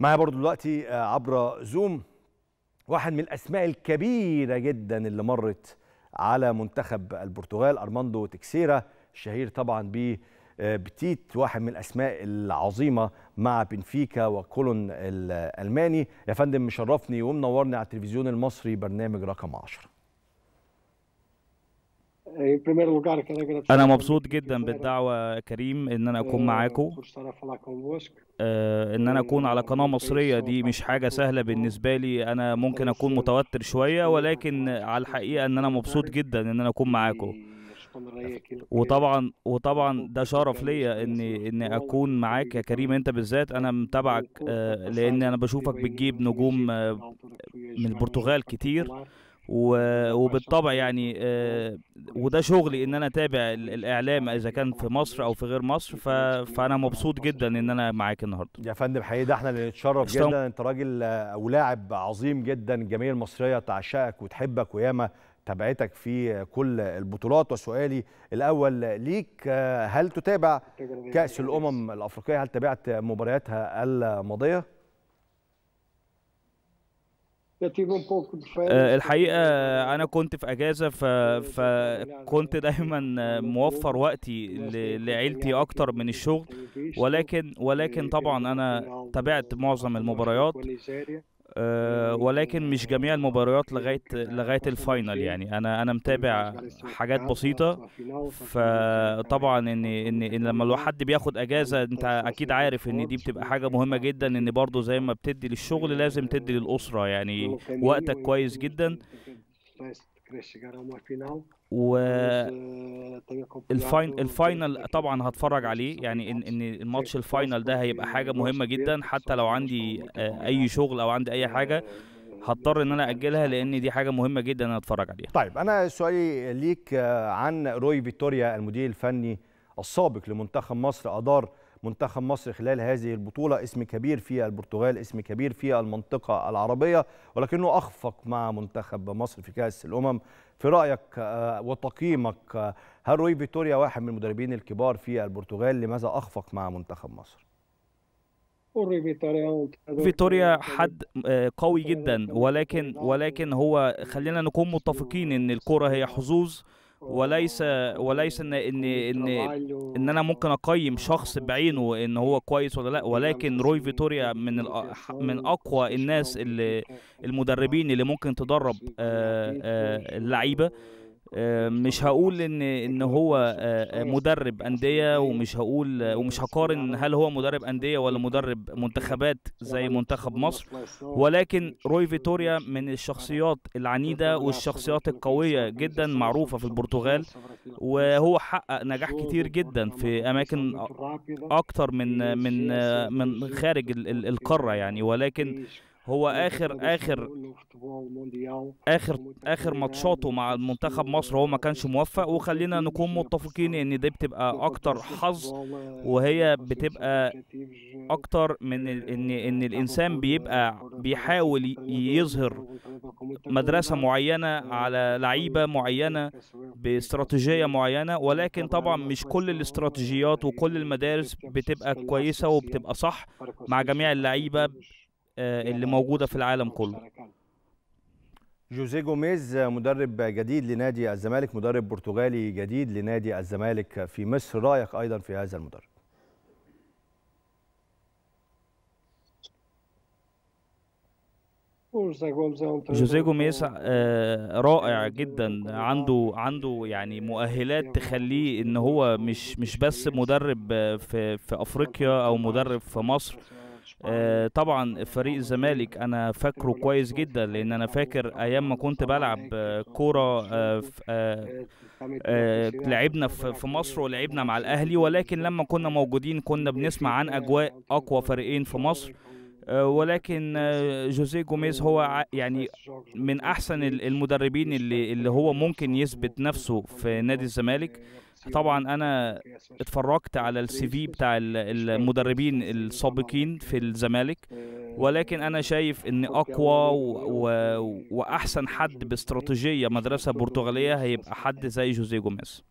معايا برضو دلوقتي آه، عبر زوم واحد من الاسماء الكبيره جدا اللي مرت على منتخب البرتغال ارماندو تكسيرا الشهير طبعا ب آه، بتيت واحد من الاسماء العظيمه مع بنفيكا وكولون الالماني يا فندم مشرفني ومنورني على التلفزيون المصري برنامج رقم 10 إيه، انا مبسوط جدا بالدعوه كريم ان انا اكون إيه، معاكم آه، ان انا إيه، اكون على قناه مصريه دي مش حاجه سهله بالنسبه لي انا ممكن اكون متوتر شويه ولكن على الحقيقه ان انا مبسوط جدا ان انا اكون معاكم وطبعا وطبعا ده شرف ليا ان ان اكون معاك يا كريم انت بالذات انا متابعك آه، لان انا بشوفك بتجيب نجوم آه، من البرتغال كتير وبالطبع يعني آه، وده شغلي ان انا اتابع الاعلام اذا كان في مصر او في غير مصر ف... فانا مبسوط جدا ان انا معاك النهارده يا فندم حقيقي ده احنا اللي نتشرف استم... جدا انت راجل او آه، لاعب عظيم جدا الجماهير المصريه تعشقك وتحبك وياما تابعتك في كل البطولات وسؤالي الاول ليك آه، هل تتابع كاس الامم الافريقيه هل تابعت مبارياتها الماضيه آه، الحقيقه انا كنت في اجازه فكنت دايما موفر وقتي لعيلتي اكتر من الشغل ولكن ولكن طبعا انا تابعت معظم المباريات آه، ولكن مش جميع المباريات لغايه لغايه الفاينل يعني انا انا متابع حاجات بسيطه فطبعا ان ان, إن لما لو حد بياخد اجازه انت اكيد عارف ان دي بتبقى حاجه مهمه جدا ان برضه زي ما بتدي للشغل لازم تدي للاسره يعني وقتك كويس جدا و آه، الفاين الفاينل طبعا هتفرج عليه يعني ان ان الماتش الفاينل ده هيبقى حاجه مهمه جدا حتى لو عندي آه، اي شغل او عندي اي آه، حاجه هضطر ان انا اجلها لان دي حاجه مهمه جدا انا اتفرج عليها طيب انا سؤالي ليك عن روي فيتوريا المدير الفني السابق لمنتخب مصر ادار منتخب مصر خلال هذه البطولة اسم كبير في البرتغال اسم كبير في المنطقة العربية ولكنه أخفق مع منتخب مصر في كأس الأمم في رأيك آه، وتقييمك آه، هل روي فيتوريا واحد من المدربين الكبار في البرتغال لماذا أخفق مع منتخب مصر؟ فيتوريا حد آه، قوي جدا ولكن ولكن هو خلينا نكون متفقين ان الكره هي حظوظ وليس وليس ان ان أمم، ان, إن انا ممكن اقيم شخص بعينه ان هو كويس ولا لا ولكن روي فيتوريا من من اقوى الناس اللي المدربين اللي ممكن تدرب آه، آه، اللعيبه آه، مش هقول ان ان هو آه، آه، مدرب انديه ومش هقول ومش هقارن هل هو مدرب انديه ولا مدرب منتخبات زي منتخب مصر ولكن روي فيتوريا من الشخصيات العنيده والشخصيات القويه جدا معروفه في البرتغال وهو حقق نجاح كتير جدا في اماكن اكتر من من من خارج القاره يعني ولكن هو اخر اخر اخر اخر ماتشاته مع منتخب مصر هو ما كانش موفق وخلينا نكون متفقين ان دي بتبقى اكتر حظ وهي بتبقى اكتر من ان ان الانسان بيبقى بيحاول يظهر مدرسه معينه على لعيبه معينه باستراتيجيه معينه ولكن طبعا مش كل الاستراتيجيات وكل المدارس بتبقى كويسه وبتبقى صح مع جميع اللعيبه آه، اللي موجوده في العالم كله جوزيه جوميز آه، مدرب جديد لنادي الزمالك مدرب برتغالي جديد لنادي الزمالك في مصر رايك ايضا في هذا المدرب جوزيه جوميز آه، رائع جدا عنده عنده يعني مؤهلات تخليه ان هو مش مش بس مدرب في في افريقيا او مدرب في مصر آه، طبعا فريق الزمالك انا فاكره كويس جدا لان انا فاكر ايام ما كنت بلعب كوره آه، آه، لعبنا في مصر ولعبنا مع الاهلي ولكن لما كنا موجودين كنا بنسمع عن اجواء اقوى فريقين في مصر آه، ولكن آه، جوزيه جوميز هو يعني من احسن المدربين اللي اللي هو ممكن يثبت نفسه في نادي الزمالك طبعا انا اتفرجت على السي في بتاع المدربين السابقين في الزمالك ولكن انا شايف ان اقوى و... واحسن حد باستراتيجيه مدرسه برتغاليه هيبقى حد زي جوزيه جوميز